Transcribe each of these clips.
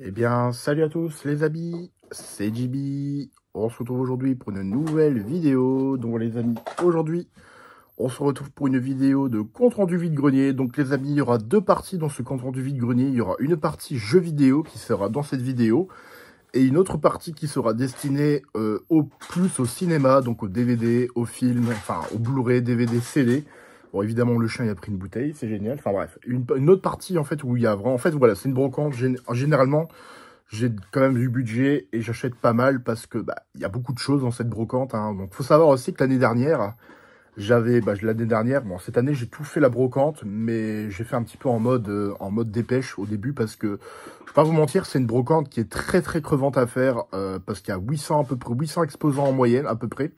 Eh bien, salut à tous les amis, c'est JB. On se retrouve aujourd'hui pour une nouvelle vidéo. Donc les amis, aujourd'hui, on se retrouve pour une vidéo de compte-rendu vide-grenier. Donc les amis, il y aura deux parties dans ce compte-rendu vide-grenier. Il y aura une partie jeu vidéo qui sera dans cette vidéo. Et une autre partie qui sera destinée euh, au plus au cinéma, donc au DVD, au film, enfin au Blu-ray, DVD, CD. Bon, évidemment, le chien, il a pris une bouteille, c'est génial. Enfin bref, une, autre partie, en fait, où il y a vraiment... En fait, voilà, c'est une brocante. Généralement, j'ai quand même du budget et j'achète pas mal parce que bah, il y a beaucoup de choses dans cette brocante. Hein. Donc, faut savoir aussi que l'année dernière, j'avais... Bah, l'année dernière, bon, cette année, j'ai tout fait la brocante, mais j'ai fait un petit peu en mode euh, en mode dépêche au début parce que, je vais pas vous mentir, c'est une brocante qui est très, très crevante à faire euh, parce qu'il y a 800, à peu près 800 exposants en moyenne, à peu près.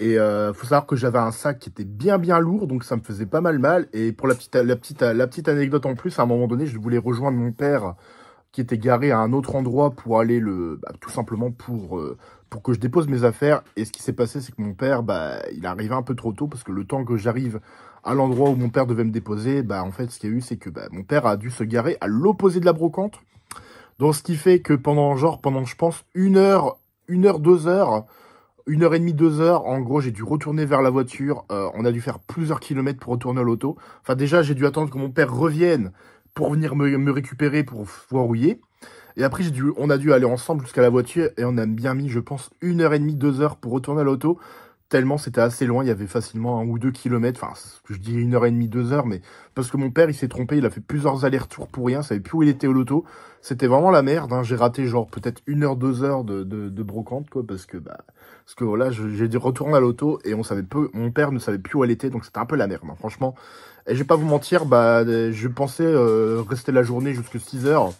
Et euh, faut savoir que j'avais un sac qui était bien bien lourd, donc ça me faisait pas mal mal. Et pour la petite la petite la petite anecdote en plus, à un moment donné, je voulais rejoindre mon père qui était garé à un autre endroit pour aller le bah, tout simplement pour euh, pour que je dépose mes affaires. Et ce qui s'est passé, c'est que mon père, bah, il arrivait un peu trop tôt parce que le temps que j'arrive à l'endroit où mon père devait me déposer, bah, en fait, ce qu'il y a eu, c'est que bah, mon père a dû se garer à l'opposé de la brocante. Donc, ce qui fait que pendant genre pendant je pense une heure, une heure, deux heures une heure et demie, deux heures, en gros, j'ai dû retourner vers la voiture. Euh, on a dû faire plusieurs kilomètres pour retourner à l'auto. Enfin, déjà, j'ai dû attendre que mon père revienne pour venir me, récupérer pour il est. Et après, dû, on a dû aller ensemble jusqu'à la voiture et on a bien mis, je pense, une heure et demie, deux heures pour retourner à l'auto tellement c'était assez loin, il y avait facilement un ou deux kilomètres, enfin je dis une heure et demie, deux heures, mais parce que mon père il s'est trompé, il a fait plusieurs allers-retours pour rien, savait plus où il était au loto, c'était vraiment la merde, hein. j'ai raté genre peut-être une heure, deux heures de, de, brocante quoi, parce que bah parce que voilà j'ai dû retourner à l'auto et on savait peu, mon père ne savait plus où elle était, donc c'était un peu la merde, hein. franchement. Et je vais pas vous mentir, bah je pensais euh, rester la journée jusqu'à 6 heures.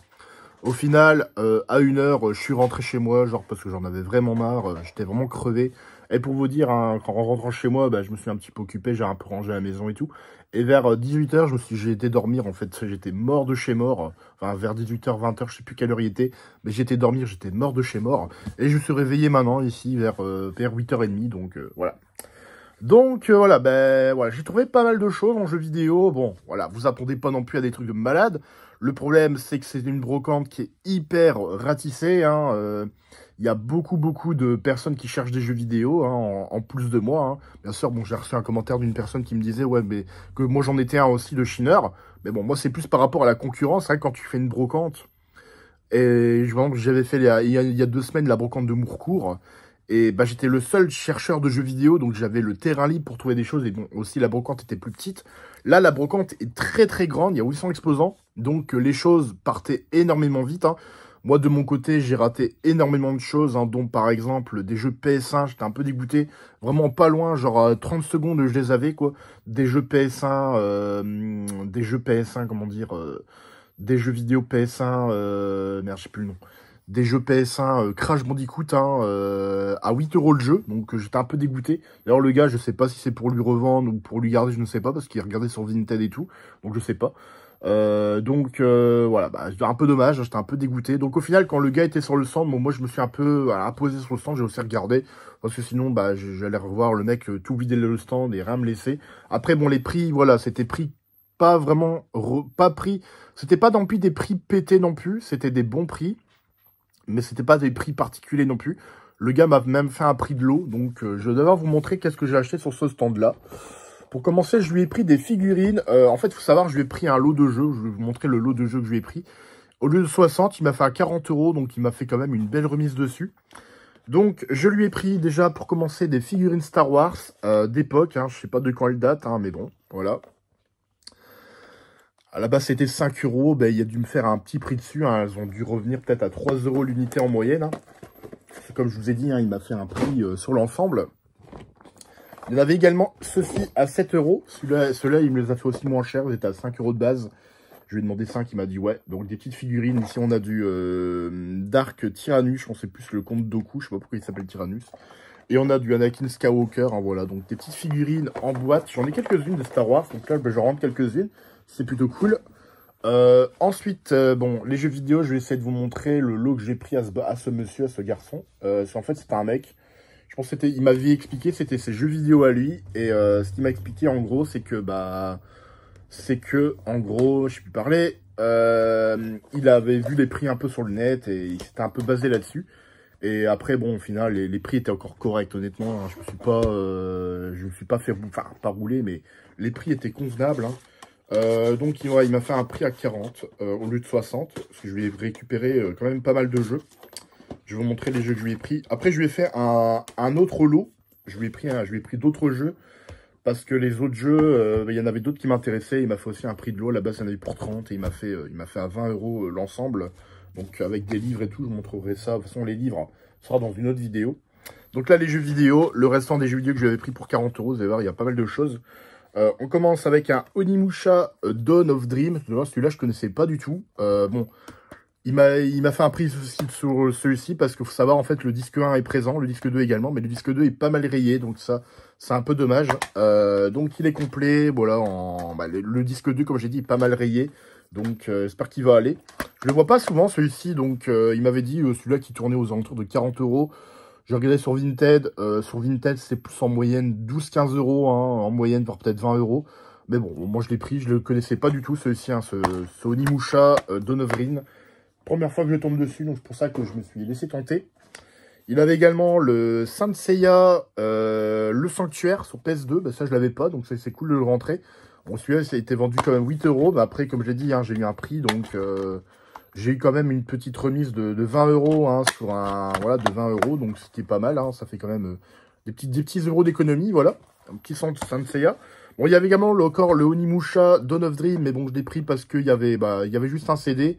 Au final, euh, à une heure, je suis rentré chez moi, genre parce que j'en avais vraiment marre, euh, j'étais vraiment crevé. Et pour vous dire, hein, en rentrant chez moi, bah, je me suis un petit peu occupé, j'ai un peu rangé la maison et tout. Et vers 18h, euh, je me suis, j'ai été dormir, en fait, j'étais mort de chez mort. Enfin, vers 18h, 20h, je sais plus quelle heure il était, mais j'étais dormir, j'étais mort de chez mort. Et je me suis réveillé maintenant, ici, vers, euh, vers 8h30, donc euh, voilà. Donc voilà, ben voilà, j'ai trouvé pas mal de choses en jeu vidéo. Bon, voilà, vous attendez pas non plus à des trucs de malade. Le problème, c'est que c'est une brocante qui est hyper ratissée. Hein, euh. Il hein. y a beaucoup, beaucoup de personnes qui cherchent des jeux vidéo, hein, en, plus de moi. Hein. Bien sûr, bon, j'ai reçu un commentaire d'une personne qui me disait ouais, mais que moi j'en étais un aussi de chineur. Mais bon, moi c'est plus par rapport à la concurrence. Hein, quand tu fais une brocante, et je me j'avais fait il y, a, il y, a, deux semaines la brocante de Mourcourt. Et bah, j'étais le seul chercheur de jeux vidéo, donc j'avais le terrain libre pour trouver des choses. Et bon, aussi la brocante était plus petite. Là, la brocante est très très grande, il y a 800 exposants. Donc euh, les choses partaient énormément vite. Hein. Moi de mon côté j'ai raté énormément de choses, hein, dont par exemple des jeux PS1, j'étais un peu dégoûté, vraiment pas loin, genre à euh, 30 secondes je les avais quoi. Des jeux PS1, euh, des jeux PS1, comment dire, des jeux vidéo PS1, euh, merde sais plus le nom. Des jeux PS1 Crash Bandicoot hein, à 8 euros le jeu, donc j'étais un peu dégoûté. Alors, le gars je sais pas si c'est pour lui revendre ou pour lui garder, je ne sais pas, parce qu'il regardait sur Vinted et tout, donc je sais pas. Euh, donc euh, voilà, bah, un peu dommage, j'étais un peu dégoûté. Donc au final, quand le gars était sur le stand, bon, moi je me suis un peu imposé sur le stand, j'ai aussi regardé, parce que sinon bah j'allais revoir le mec euh, tout vider le stand et rien me laisser. Après bon les prix, voilà, c'était prix pas vraiment pas pris, c'était pas non plus des prix pétés non plus, c'était des bons prix, mais c'était pas des prix particuliers non plus. Le gars m'a même fait un prix de l'eau, donc je vais d'abord vous montrer qu'est-ce que j'ai acheté sur ce stand là. Pour commencer, je lui ai pris des figurines. Euh, en fait, il faut savoir, je lui ai pris un lot de jeux. Je vais vous montrer le lot de jeux que je lui ai pris. Au lieu de 60, il m'a fait à 40 euros, donc il m'a fait quand même une belle remise dessus. Donc, je lui ai pris déjà, pour commencer, des figurines Star Wars euh, d'époque. Je hein. je sais pas de quand elles datent, hein, mais bon, voilà. À la base, c'était 5 euros. Ben, il a dû me faire un petit prix dessus. Hein. elles ont dû revenir peut-être à 3 euros l'unité en moyenne. Comme je vous ai dit, il m'a fait un prix euh, sur l'ensemble. Il y en avait également ceci à 7 euros. Celui-là, il me les a fait aussi moins cher. Ils étaient à 5 euros de base. Je lui ai demandé 5, il m'a dit ouais. Donc des petites figurines. Ici, on a du euh, Dark Tyrannus. On sait plus le compte Doku. Je sais pas pourquoi il s'appelle Tyrannus. Et on a du Anakin Skywalker. Hein, voilà, donc des petites figurines en boîte. J'en ai quelques-unes de Star Wars. Donc là, je ben, j'en rentre quelques-unes. C'est plutôt cool. Euh, ensuite, euh, bon, les jeux vidéo, je vais essayer de vous montrer le lot que j'ai pris à ce, monsieur, à ce garçon. Euh, en fait, c'est un mec je pense que c'était, il m'avait expliqué, c'était ses jeux vidéo à lui. Et euh, ce qu'il m'a expliqué en gros, c'est que bah, c'est que en gros, je ne sais plus parler. Euh, il avait vu les prix un peu sur le net et il s'était un peu basé là-dessus. Et après, bon, au final, les, prix étaient encore corrects, honnêtement. Hein. je me suis pas, euh, je me suis pas fait, enfin, pas rouler, mais les prix étaient convenables. Hein. donc, il, il m'a fait un prix à 40 au lieu de 60, parce que je vais récupérer quand même pas mal de jeux. Je vais vous montrer les jeux que je lui ai pris. Après, je lui ai fait un, autre lot. Je lui ai pris, je pris d'autres jeux. Parce que les autres jeux, euh, bah, il y en avait d'autres qui m'intéressaient. Il m'a fait aussi un prix de lot. Là-bas, il y en avait pour 30. Et il m'a fait, euh, fait à 20 euros euh, l'ensemble. Donc, avec des livres et tout, je vous montrerai ça. De toute façon, les livres, ça sera dans une autre vidéo. Donc là, les jeux vidéo. Le restant des jeux vidéo que je lui avais pris pour 40 euros. Vous allez voir, il y a pas mal de choses. on commence avec un Onimusha Dawn of Dream. Celui-là, je ne connaissais pas du tout. bon, il m'a, il m'a fait un prix sur euh, celui-ci parce que faut savoir, en fait, le disque 1 est présent, le disque 2 également, mais le disque 2 est pas mal rayé, donc ça, c'est un peu dommage. Euh, donc, il est complet, voilà, en, bah, le, disque 2, comme j'ai dit, pas mal rayé, donc euh, j'espère qu'il va aller. Je le vois pas souvent, celui-ci, donc il m'avait dit, celui-là qui tournait aux alentours de 40 euros. Je regardais sur Vinted, sur Vinted, c'est plus en moyenne 12-15 euros, hein, en moyenne, voire peut-être 20 euros. Mais bon, moi je l'ai pris, je le connaissais pas du tout, celui-ci, hein, ce, ce Onimusha Première fois que je tombe dessus, donc c'est pour ça que je me suis laissé tenter. Il avait également le Saint Seiya, euh, le Sanctuaire sur PS2. Ben, ça, je l'avais pas, donc c'est cool de le rentrer. Bon, celui-là, ça a été vendu quand même 8 euros. Mais après, comme j'ai dit, hein, j'ai eu un prix, donc euh, j'ai eu quand même une petite remise de, 20 euros hein, sur un voilà de 20 euros, donc c'était pas mal. Hein. ça fait quand même euh, des petits des petits euros d'économie, voilà. Un petit Saint, Saint Seiya. Bon, il y avait également encore le Onimusha Dawn of Dream, mais bon, je l'ai pris parce qu'il y avait bah il y avait juste un CD.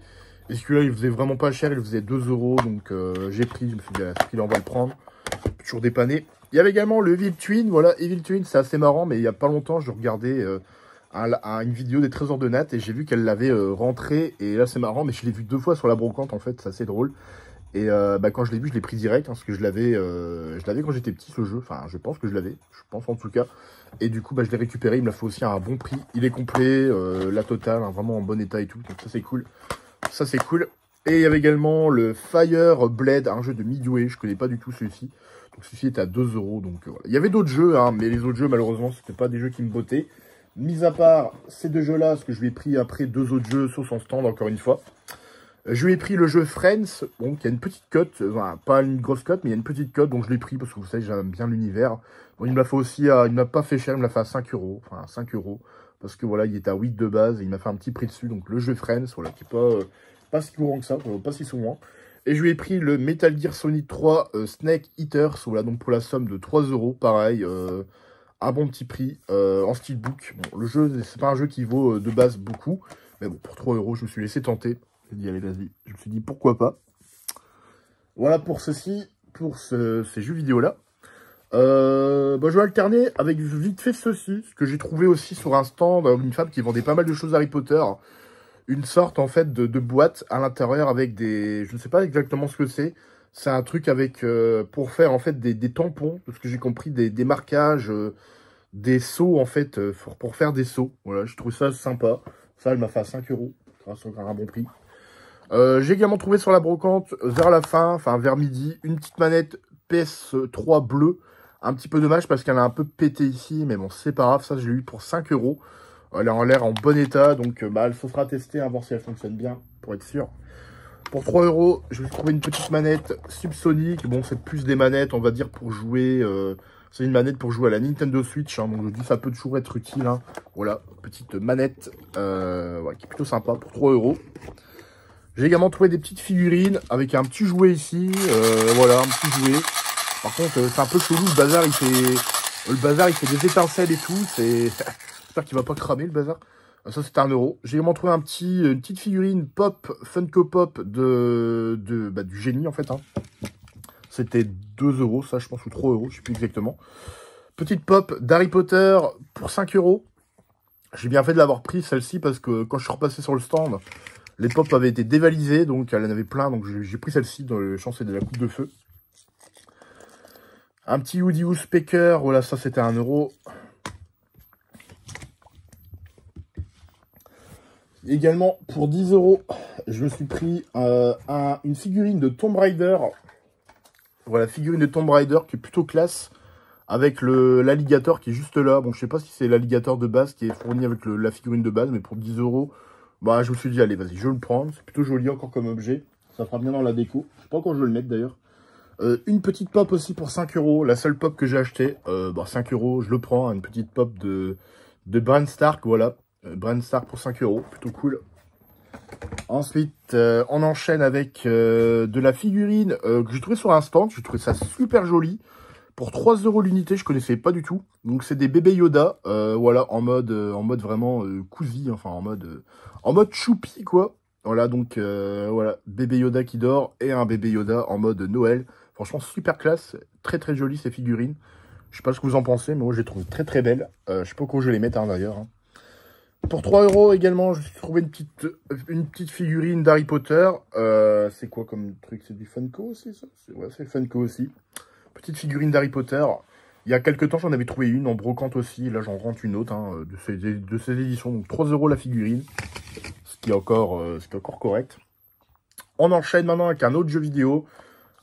Et celui-là, il faisait vraiment pas cher, il faisait 2 euros. Donc euh, j'ai pris, je me suis dit, ah, ce qu'il en va le prendre. Toujours dépanné. Il y avait également le Evil Twin. Voilà, Evil Twin, c'est assez marrant, mais il n'y a pas longtemps, je regardais euh, une vidéo des trésors de Nat et j'ai vu qu'elle l'avait euh, rentré. Et là, c'est marrant, mais je l'ai vu deux fois sur la brocante, en fait, c'est assez drôle. Et bah, quand je l'ai vu, je l'ai pris direct, hein, parce que je l'avais je quand j'étais petit, ce jeu. Enfin, je pense que je l'avais, je pense en tout cas. Et du coup, bah, je l'ai récupéré, il me l'a fait aussi à un bon prix. Il est complet, la totale, hein, vraiment en bon état et tout, donc ça c'est cool ça c'est cool. Et il y avait également le Fire Blade, un jeu de Midway, je connais pas du tout celui-ci. Donc celui-ci était à 2 euros. Donc euh, Il y avait d'autres jeux, hein, mais les autres jeux malheureusement c'était pas des jeux qui me bottaient. Mis à part ces deux jeux-là, ce que je lui ai pris après deux autres jeux sur son stand encore une fois. Euh, je lui ai pris le jeu Friends, il y a une petite cote, enfin, pas une grosse cote, mais il y a une petite cote, donc je l'ai pris parce que vous savez, j'aime bien l'univers. Bon, il me fait aussi il m'a pas fait cher, il me l'a fait à 5 euros, enfin, 5 euros. Parce que voilà, il est à 8 de base, et il m'a fait un petit prix dessus, donc le jeu Friends, voilà, qui n'est euh, pas, si courant que ça, pas si souvent. Et je lui ai pris le Metal Gear Solid 3 euh, Snake Eaters, voilà, donc pour la somme de 3 euros, pareil, à euh, bon petit prix, en steelbook. Bon, le jeu, c'est pas un jeu qui vaut de base beaucoup, mais bon, pour 3 euros, je me suis laissé tenter. J'ai dit, allez, vas-y, je me suis dit, pourquoi pas. Voilà pour ceci, pour ces jeux vidéo-là. Euh, bah, je vais alterner avec vite fait ceci, ce que j'ai trouvé aussi sur un stand, euh, une femme qui vendait pas mal de choses Harry Potter. Une sorte en fait de, boîte à l'intérieur avec des... Je ne sais pas exactement ce que c'est. C'est un truc avec euh, pour faire en fait des, tampons, de ce que j'ai compris, des, marquages, euh, des sauts en fait, pour, faire des sauts Voilà, je trouve ça sympa. Ça, elle m'a fait à 5 euros, grâce à un bon prix. j'ai également trouvé sur la brocante, vers la fin, enfin vers midi, une petite manette PS3 bleue un petit peu dommage parce qu'elle a un peu pété ici, mais bon, c'est pas grave, ça je l'ai eu pour 5 euros. Elle a en l'air en bon état, donc euh, bah, elle se fera tester, hein, voir si elle fonctionne bien, pour être sûr. Pour 3 euros, je vais trouver une petite manette subsonique. Bon, c'est plus des manettes, on va dire, pour jouer... Euh, c'est une manette pour jouer à la Nintendo Switch, donc hein. je dis ça peut toujours être utile. Hein. Voilà, petite manette euh, qui est plutôt sympa pour 3 euros. J'ai également trouvé des petites figurines avec un petit jouet ici. voilà, un petit jouet. Par contre, euh, c'est un peu chelou, le bazar, il fait, le bazar, il fait des étincelles et tout, c'est, j'espère qu'il va pas cramer, le bazar. Ah, ça, c'était un euro. J'ai également trouvé un petit, une petite figurine pop, Funko Pop de, bah, du génie, en fait. Hein. C'était 2 euros, ça, je pense, ou 3 euros, je sais plus exactement. Petite pop d'Harry Potter pour 5 euros. J'ai bien fait de l'avoir pris, celle-ci, parce que quand je suis repassé sur le stand, les pop avaient été dévalisés, donc elle en avait plein, donc j'ai pris celle-ci dans le chance de la coupe de feu. Un petit Woody Speaker, voilà, ça c'était un euro. Également, pour 10 euros, je me suis pris euh, une figurine de Tomb Raider. Voilà, figurine de Tomb Raider qui est plutôt classe. Avec l'alligator qui est juste là. Bon, je sais pas si c'est l'alligator de base qui est fourni avec la figurine de base, mais pour 10 euros, bah, je me suis dit, allez, vas-y, je vais le prendre. C'est plutôt joli encore comme objet. Ça fera bien dans la déco. Je sais pas quand je vais le mettre d'ailleurs. Euh, une petite pop aussi pour 5 euros. La seule pop que j'ai achetée, 5 euh, bah, euros, je le prends. Hein, une petite pop de, de Brand Stark, voilà. Euh, Brand Stark pour 5 euros, plutôt cool. Ensuite, on enchaîne avec de la figurine que j'ai trouvée sur un J'ai trouvé ça super joli. Pour 3 euros l'unité, je connaissais pas du tout. Donc c'est des bébés Yoda, voilà, en mode, en mode vraiment cousy, enfin en mode, en mode choupi quoi. Voilà, donc voilà, bébé Yoda qui dort et un bébé Yoda en mode Noël. Franchement, super classe, très très jolie, ces figurines. Je sais pas ce que vous en pensez, mais moi, je les trouve très très belles. Euh, je sais pas où je les mettre hein, d'ailleurs. Hein. Pour 3 euros également, je suis trouvé une petite, euh, une petite figurine d'Harry Potter. Euh, c'est quoi comme truc C'est du Funko aussi, ça Ouais, c'est Funko aussi. Petite figurine d'Harry Potter. Il y a quelques temps, j'en avais trouvé une en brocante aussi. Là, j'en rentre une autre hein, de, ces, de ces éditions. Donc, 3 euros la figurine, ce qui, encore, ce qui est encore correct. On enchaîne maintenant avec un autre jeu vidéo.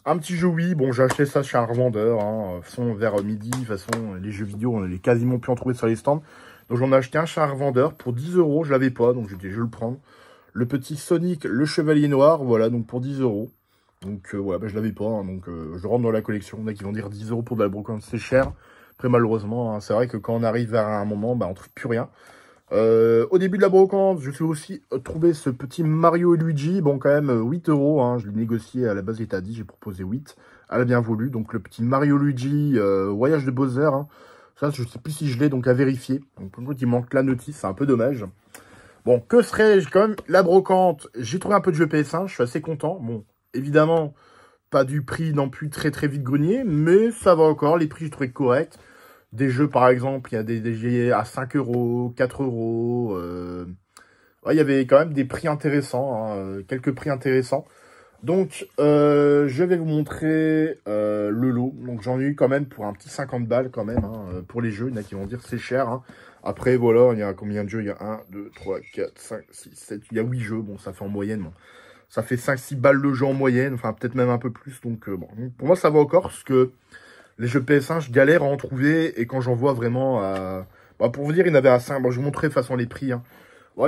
Un petit jeu bon j'ai acheté ça chez un revendeur, hein, euh, façon vers euh, midi, de toute façon euh, les jeux vidéo on les quasiment plus en trouver sur les stands. Donc j'en ai acheté un chez un revendeur pour 10 euros, je l'avais pas, donc j'ai dit je le prends, Le petit Sonic, le Chevalier Noir, voilà, donc pour 10 euros. Donc voilà, ben, je l'avais pas, hein, donc je rentre dans la collection, a qui vont dire 10 euros pour de la brocante, c'est cher. Après malheureusement, hein, c'est vrai que quand on arrive vers un moment, bah, on trouve plus rien. Euh, au début de la brocante, je suis aussi euh, trouvé ce petit Mario et Luigi. Bon, quand même, 8 euh, euros. Hein, je l'ai négocié à la base, il 10, j'ai proposé 8. Elle a bien voulu. Donc, le petit Mario Luigi, voyage de Bowser. Hein. Ça, je sais plus si je l'ai, donc à vérifier. Donc, il manque la notice, c'est un peu dommage. Bon, que serais-je quand même La brocante, j'ai trouvé un peu de jeu PS1, je suis assez content. Bon, évidemment, pas du prix non plus très très vite grenier, mais ça va encore, les prix, je trouvais correct des jeux, par exemple, il y a des, des jeux à 5 euros, 4 euros. Euh, ouais, il y avait quand même des prix intéressants, hein, euh, quelques prix intéressants. Donc, euh, je vais vous montrer euh, le lot. Donc, j'en ai eu quand même pour un petit 50 balles quand même hein, euh, pour les jeux. Il y en a qui vont dire c'est cher. Hein. Après, voilà, il y a combien de jeux Il y a 1, 2, 3, 4, 5, 6, 7. Il y a 8 jeux. Bon, ça fait en moyenne. Hein. Ça fait 5-6 balles le jeu en moyenne. Enfin, peut-être même un peu plus. Donc, bon. Pour moi, ça va encore ce que les jeux PS1, je galère à en trouver. Et quand j'en vois vraiment à... Bah, pour vous dire, il y en avait à 5. je vous montrerai de façon les prix. Hein.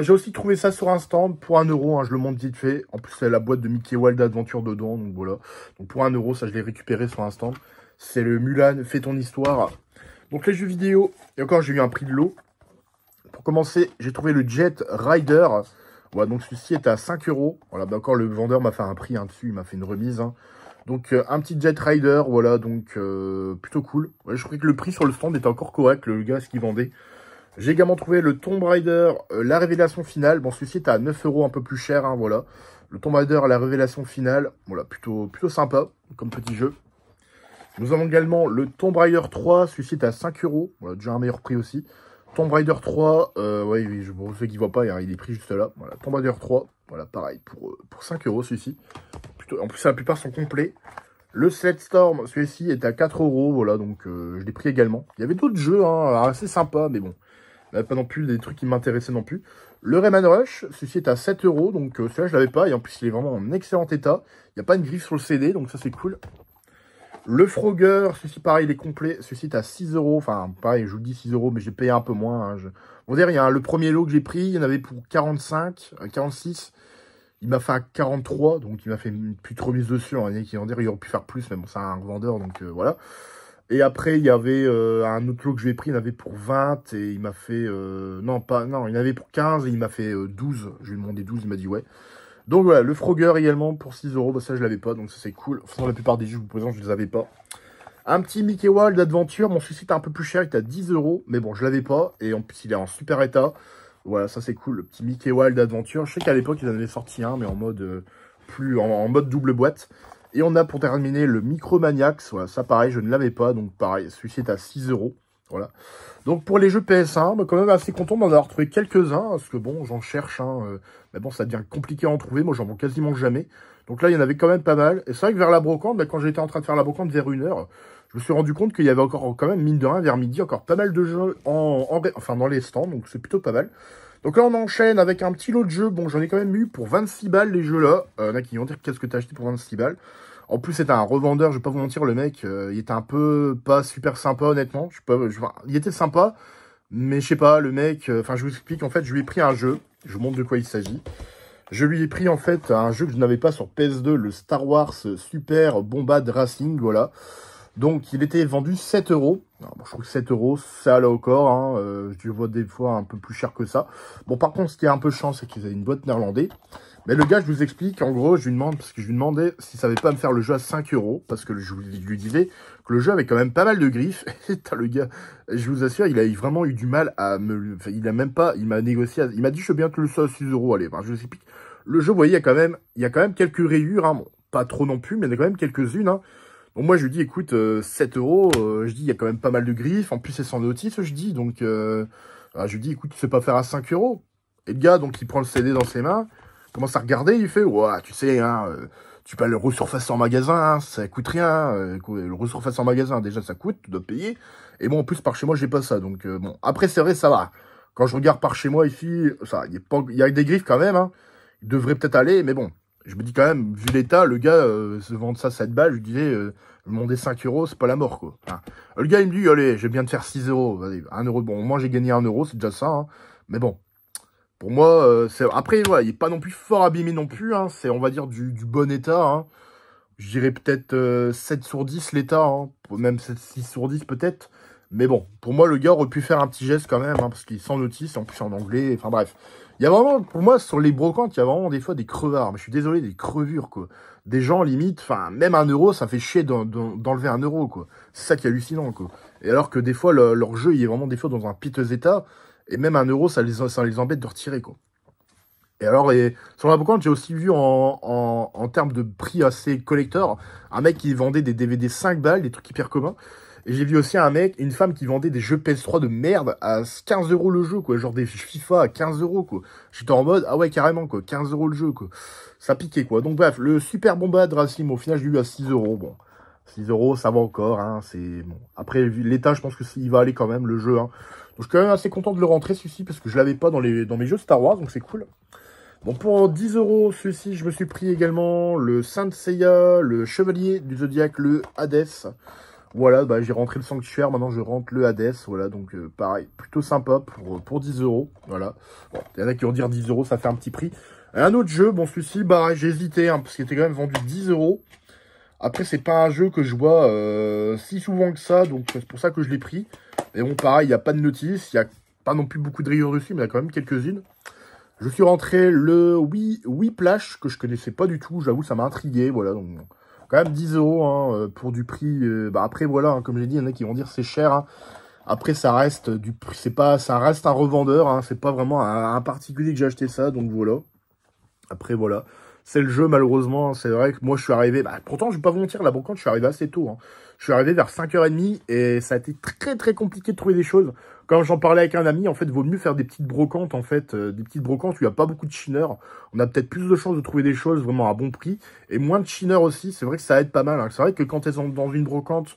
J'ai aussi trouvé ça sur un pour 1€, euro. Hein, je le montre vite fait. En plus, c'est la boîte de Mickey Wild Adventure dedans. Donc voilà. Donc pour 1€, euro, ça, je l'ai récupéré sur un C'est le Mulan, fais ton histoire. Donc les jeux vidéo, et encore j'ai eu un prix de l'eau. Pour commencer, j'ai trouvé le Jet Rider. Voilà, donc celui-ci est à 5€. euros. Voilà, d'accord bah, encore le vendeur m'a fait un prix hein, dessus, il m'a fait une remise. Donc euh, un petit Jet Rider, voilà, donc euh, plutôt cool. je crois que le prix sur le stand était encore correct, le gars, ce qu'il vendait. J'ai également trouvé le Tomb Raider, euh, la révélation finale. Bon, celui-ci est à 9 euros, un peu plus cher, hein, voilà. Le Tomb Raider, la révélation finale, voilà, plutôt, plutôt sympa comme petit jeu. Nous avons également le Tomb Raider 3, celui-ci est à 5 euros, voilà, déjà un meilleur prix aussi. Tomb Raider 3, oui, oui, pour ceux qui ne voient pas, il est pris juste là. Voilà, Tomb Raider 3, voilà, pareil, pour, pour 5 euros celui-ci. En plus, la plupart sont complets. Le set Storm, celui-ci est à 4 euros, voilà, donc euh, je l'ai pris également. Il y avait d'autres jeux, hein, assez sympas, mais bon, avait pas non plus des trucs qui m'intéressaient non plus. Le Rayman Rush, celui-ci est à 7 euros, donc euh, celui-là je l'avais pas, et en plus il est vraiment en excellent état. Il n'y a pas une griffe sur le CD, donc ça c'est cool. Le Frogger, celui-ci pareil, il est complet, celui-ci est à 6 euros, enfin pareil, je vous le dis 6 euros, mais j'ai payé un peu moins. Hein, on y a le premier lot que j'ai pris, il y en avait pour 45, 46, euh, il m'a fait à 43, donc il m'a fait une putre remise dessus. il y en dire, il aurait pu faire plus, mais bon, c'est un revendeur, donc euh, voilà. Et après, il y avait euh, un autre lot que je pris, il avait pour 20, et il m'a fait... Euh, non, pas non, il avait pour 15, et il m'a fait 12. Je lui ai demandé 12, il m'a dit ouais. Donc voilà, le Frogger également pour 6 euros, bah, ça je l'avais pas, donc ça c'est cool. Enfin, la plupart des jeux que je vous présente, je les avais pas. Un petit Mickey Wall Adventure, mon celui-ci un peu plus cher, il était à 10 euros, mais bon, je l'avais pas, et en plus il est en super état. Voilà, ça c'est cool, le petit Mickey Wild Adventure. Je sais qu'à l'époque, ils en avaient sorti un, mais en mode euh, plus en, mode double boîte. Et on a pour terminer le Micromaniax. Voilà, ça pareil, je ne l'avais pas, donc pareil, celui-ci est à 6 euros. Voilà. Donc pour les jeux PS1, bah quand même assez content d'en avoir trouvé quelques-uns, parce que bon, j'en cherche, hein, euh, mais bon, ça devient compliqué à en trouver, moi j'en vois quasiment jamais. Donc là, il y en avait quand même pas mal. Et c'est vrai que vers la brocante, bah, quand j'étais en train de faire la brocante vers une heure, je me suis rendu compte qu'il y avait encore quand même, mine de rien, vers midi, encore pas mal de jeux en, enfin, dans les stands, donc c'est plutôt pas mal. Donc là, on enchaîne avec un petit lot de jeux. Bon, j'en ai quand même eu pour 26 balles, les jeux-là. Il euh, y en a qui vont dire, qu'est-ce que t'as acheté pour 26 balles En plus, c'était un revendeur, je vais pas vous mentir, le mec, euh, il était un peu pas super sympa, honnêtement. Je pas, il était sympa, mais je sais pas, le mec... Euh, enfin, je vous explique, en fait, je lui ai pris un jeu. Je vous montre de quoi il s'agit. Je lui ai pris en fait un jeu que je n'avais pas sur PS2, le Star Wars Super Bombad Racing, voilà. Donc, il était vendu 7 euros. je trouve que 7 euros, ça là encore. Hein, euh, je vois des fois un peu plus cher que ça. Bon, par contre, ce qui est un peu chiant, c'est qu'ils avaient une boîte néerlandaise. Mais le gars, je vous explique, en gros, je lui demande, parce que je lui demandais s'il savait pas me faire le jeu à 5 euros, parce que je lui disais que le jeu avait quand même pas mal de griffes. Et le gars, je vous assure, il a vraiment eu du mal à me, enfin, il a même pas, il m'a négocié, il m'a dit, je veux bien que le soit à 6 euros, allez, ben, je vous explique. Le jeu, vous voyez, il y a quand même, il y a quand même quelques rayures, hein. pas trop non plus, mais il y a quand même quelques-unes, hein. Bon, moi, je lui dis, écoute, 7 euh, euros, euh, je dis, il y a quand même pas mal de griffes. En plus, c'est sans notice, je dis. Donc, euh, je lui dis, écoute, tu sais pas faire à 5 euros. Et le gars, donc, il prend le CD dans ses mains, commence à regarder, il fait, ouah, tu sais, hein, tu peux le ressurfacer en magasin, hein, ça coûte rien. Hein, le ressurfacer en magasin, déjà, ça coûte, tu dois payer. Et bon, en plus, par chez moi, j'ai pas ça. Donc, bon, après, c'est vrai, ça va. Quand je regarde par chez moi, ici, ça, il y, y, a des griffes quand même. Hein. Il devrait peut-être aller, mais bon, je me dis quand même, vu l'état, le gars euh, se vend ça 7 balles, je lui disais, euh, demander 5 euros, c'est pas la mort, quoi. Le gars, il me dit, allez, je bien de faire 6 euros, allez, 1 euro, bon, au moins j'ai gagné 1 euro, c'est déjà ça, hein. mais bon. Pour moi, euh, c'est après, voilà, il est pas non plus fort abîmé non plus, hein. c'est, on va dire, du, bon état, hein. Je dirais peut-être 7 euh, sur 10 l'état, hein. même 6 sur 10 peut-être. Mais bon, pour moi, le gars aurait pu faire un petit geste quand même, hein, parce qu'il s'en notice, en plus en anglais, enfin bref. Il y a vraiment, pour moi, sur les brocantes, il y a vraiment des fois des crevards. Mais je suis désolé, des crevures, quoi. Des gens, limite, enfin, même un euro, ça fait chier d'enlever un euro, quoi. C'est ça qui est hallucinant, quoi. Et alors que des fois, leur jeu, il est vraiment des fois dans un piteux état, et même un euro, ça les, les embête de retirer, quoi. Et alors, et, sur la brocante, j'ai aussi vu en, en, termes de prix assez collector, un mec qui vendait des DVD 5 balles, des trucs hyper communs, j'ai vu aussi un mec, une femme qui vendait des jeux PS3 de merde à 15 euros le jeu, quoi. Genre des FIFA à 15 euros, quoi. J'étais en mode, ah ouais, carrément, quoi. 15 euros le jeu, quoi. Ça piquait, quoi. Donc, bref, le super de Racine, au final, je l'ai eu à 6 euros, bon. 6 euros, ça va encore, hein, c'est bon. Après, l'état, je pense que il va aller quand même, le jeu, hein. Donc, je suis quand même assez content de le rentrer, celui-ci, parce que je l'avais pas dans, les... dans mes jeux Star Wars, donc c'est cool. Bon, pour 10 euros, celui-ci, je me suis pris également le Saint Seiya, le Chevalier du Zodiac, le Hades. Voilà, bah, j'ai rentré le Sanctuaire, maintenant je rentre le Hades, voilà, donc euh, pareil, plutôt sympa pour, euh, pour 10 euros, voilà. Bon, il y en a qui vont dire 10 euros, ça fait un petit prix. Un autre jeu, bon, celui-ci, bah, j'ai hésité, hein, parce qu'il était quand même vendu 10 euros. Après, c'est pas un jeu que je vois euh, si souvent que ça, donc c'est pour ça que je l'ai pris. Mais bon, pareil, il n'y a pas de notice, il n'y a pas non plus beaucoup de rigueur Russie, mais il y a quand même quelques-unes. Je suis rentré le Wii oui, plash que je connaissais pas du tout, j'avoue, ça m'a intrigué, voilà, donc quand même 10 euros hein, euh, pour du prix. Euh, bah après voilà, hein, comme j'ai dit, il y en a qui vont dire c'est cher. Hein. Après ça reste du, c'est pas, ça reste un revendeur. Hein, c'est pas vraiment un, particulier que j'ai acheté ça, donc voilà. Après voilà, c'est le jeu malheureusement. C'est vrai que moi je suis arrivé. Bah, pourtant je vais pas vous mentir, la brocante je suis arrivé assez tôt. Je suis arrivé vers 5h30 et ça a été très très compliqué de trouver des choses. Comme j'en parlais avec un ami, en fait, vaut mieux faire des petites brocantes, en fait, euh, des petites brocantes où il n'y a pas beaucoup de chineurs. On a peut-être plus de chances de trouver des choses vraiment à bon prix et moins de chineurs aussi. C'est vrai que ça aide pas mal. Hein. C'est vrai que quand elles sont dans une brocante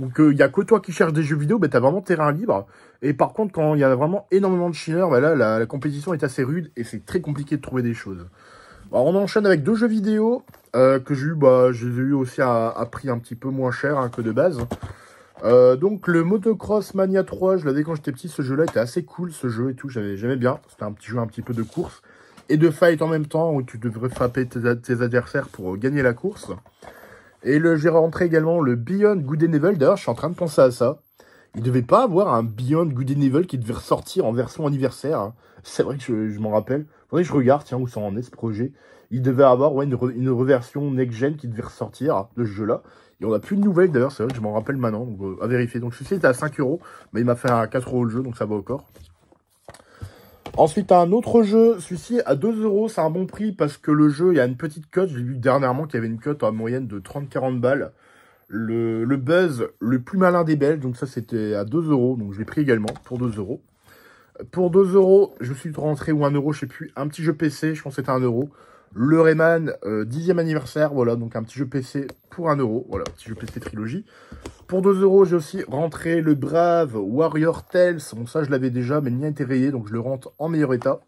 ou qu'il y a que toi qui cherches des jeux vidéo, ben, t'as vraiment terrain libre. Et par contre, quand il y a vraiment énormément de chineurs, ben là, la, compétition est assez rude et c'est très compliqué de trouver des choses. Alors, on enchaîne avec deux jeux vidéo euh, que j'ai eu, bah, eu aussi à, prix un petit peu moins cher hein, que de base. Euh, donc le Motocross Mania 3, je l'avais quand j'étais petit, ce jeu-là était assez cool, ce jeu et tout, j'avais jamais bien. C'était un petit jeu un petit peu de course et de fight en même temps, où tu devrais frapper tes, adversaires pour euh, gagner la course. Et le, j'ai rentré également le Beyond Good and Evil, d'ailleurs je suis en train de penser à ça. Il devait pas avoir un Beyond Good Evil qui devait ressortir en version anniversaire. Hein. C'est vrai que je, m'en rappelle. Faudrait que je regarde, tiens, où ça en est ce projet. Il devait avoir ouais, une, une reversion next-gen qui devait ressortir de ce jeu-là. Et on n'a plus de nouvelles d'ailleurs, c'est vrai que je m'en rappelle maintenant, donc euh, à vérifier. Donc celui-ci était à 5€, mais il m'a fait à 4€ le jeu, donc ça va encore. Ensuite, un autre jeu, celui-ci à 2€, c'est un bon prix parce que le jeu, il y a une petite cote. J'ai vu dernièrement qu'il y avait une cote en moyenne de 30-40 balles. Le, buzz, le plus malin des Belges, donc ça c'était à 2€, donc je l'ai pris également pour 2€. Pour 2€, je me suis rentré ou 1€, je ne sais plus, un petit jeu PC, je pense que c'était 1€. Le Rayman, euh, dixième anniversaire, voilà, donc un petit jeu PC pour 1€, euro, voilà, petit jeu PC trilogie. Pour 2€, j'ai aussi rentré le Brave Warrior Tales, bon ça je l'avais déjà, mais le mien était rayé, donc je le rentre en meilleur état.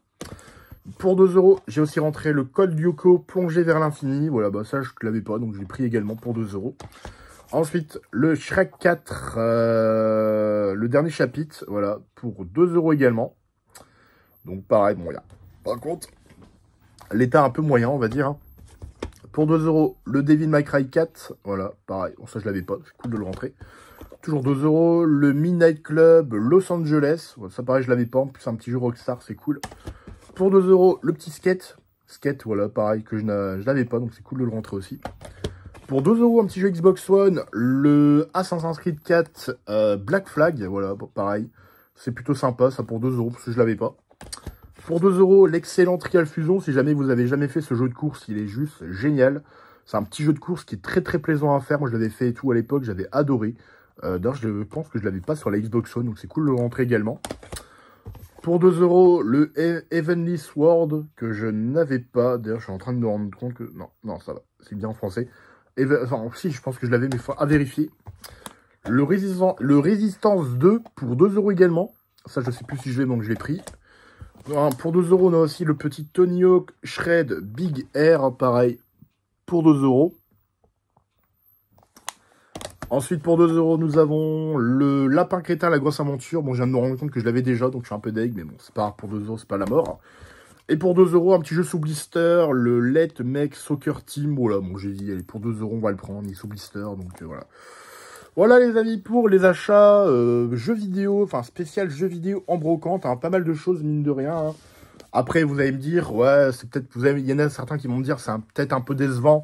Pour 2€, j'ai aussi rentré le Cold Yoko Plongé vers l'infini, voilà, bah ça je ne l'avais pas, donc je l'ai pris également pour 2€. Ensuite, le Shrek 4, euh, le dernier chapitre, voilà, pour 2€ également. Donc pareil, bon, là, par contre, l'état un peu moyen, on va dire. Hein. Pour 2 euros, le Devil May Cry 4, voilà, pareil, bon, ça je l'avais pas, c'est cool de le rentrer. Toujours 2 euros, le Midnight Club Los Angeles, ça pareil je l'avais pas, en plus un petit jeu Rockstar, c'est cool. Pour 2 euros, le petit skate, skate, voilà, pareil, que je n'avais pas, donc c'est cool de le rentrer aussi. Pour 2 euros, un petit jeu Xbox One, le Assassin's Creed 4 euh, Black Flag, voilà, pareil, c'est plutôt sympa, ça pour 2 euros, parce que je l'avais pas. Pour 2 euros, l'excellent Trial Fusion. Si jamais vous avez jamais fait ce jeu de course, il est juste génial. C'est un petit jeu de course qui est très très plaisant à faire. Moi, je l'avais fait et tout à l'époque, j'avais adoré. Euh, d'ailleurs, je pense que je ne l'avais pas sur la Xbox One, donc c'est cool de le rentrer également. Pour 2 euros, le e-, Heavenly Sword que je n'avais pas. D'ailleurs, je suis en train de me rendre compte que... Non, non, ça va. C'est bien en français. Enfin, si, je pense que je l'avais, mais faut à vérifier. Le, Résistance... le 2 pour 2 euros également. Ça, je ne sais plus si je l'ai, donc je l'ai pris. Hein, pour 2 euros, on a aussi le petit Tony Hawk Shred Big Air, pareil, pour 2 euros. Ensuite, pour 2 euros, nous avons le Lapin Crétin, la grosse aventure. Bon, je viens de me rendre compte que je l'avais déjà, donc je suis un peu deg, mais bon, c'est pas pour 2 euros, c'est pas la mort. Et pour 2 euros, un petit jeu sous blister, le Let Make Soccer Team. Voilà, bon, j'ai dit, allez, pour 2 euros, on va le prendre, il est sous blister, donc euh, voilà. Voilà les amis pour les achats euh, jeux vidéo, enfin spécial jeux vidéo en brocante, pas mal de choses mine de rien. Hein. Après vous allez me dire, ouais c'est peut-être, il y en a certains qui vont me dire c'est peut-être un peu décevant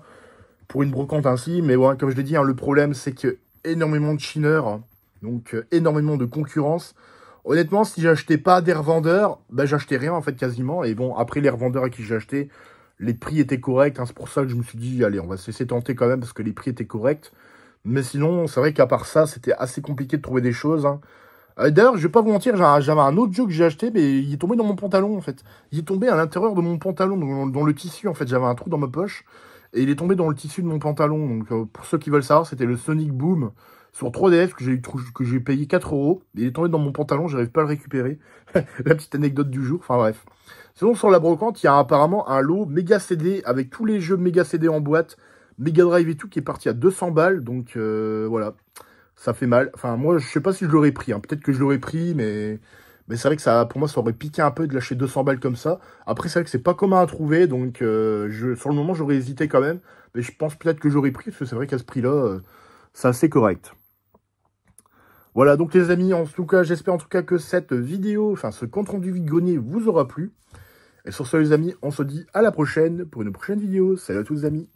pour une brocante ainsi, mais ouais, comme je l'ai dit, hein, le problème c'est que énormément de chineurs, donc euh, énormément de concurrence. Honnêtement, si j'achetais pas des revendeurs, ben j'achetais rien en fait quasiment. Et bon, après les revendeurs à qui j'ai acheté, les prix étaient corrects. Hein. c'est pour ça que je me suis dit, allez, on va se laisser tenter quand même parce que les prix étaient corrects. Mais sinon, c'est vrai qu'à part ça, c'était assez compliqué de trouver des choses. Hein. Euh, d'ailleurs, je vais pas vous mentir, j'avais un autre jeu que j'ai acheté, mais il est tombé dans mon pantalon, en fait. Il est tombé à l'intérieur de mon pantalon, dans, le tissu, en fait. J'avais un trou dans ma poche, et il est tombé dans le tissu de mon pantalon. Donc, euh, pour ceux qui veulent savoir, c'était le Sonic Boom sur 3DS que j'ai payé 4 euros. Il est tombé dans mon pantalon, j'arrive pas à le récupérer. la petite anecdote du jour, enfin bref. Sinon, sur la brocante, il y a apparemment un lot méga CD avec tous les jeux méga CD en boîte Mega Drive et tout qui est parti à 200 balles. Donc euh, voilà, ça fait mal. Enfin, moi, je sais pas si je l'aurais pris. Hein. Peut-être que je l'aurais pris, mais c'est vrai que ça, pour moi, ça aurait piqué un peu de lâcher 200 balles comme ça. Après, c'est vrai que c'est pas commun à trouver, donc euh, sur le moment, j'aurais hésité quand même. Mais je pense peut-être que j'aurais pris, parce que c'est vrai qu'à ce prix-là, euh, c'est assez correct. Voilà, donc les amis, en tout cas, j'espère en tout cas que cette vidéo, enfin ce compte-rendu vigonier vous aura plu. Et sur ce, les amis, on se dit à la prochaine pour une prochaine vidéo. Salut à tous, les amis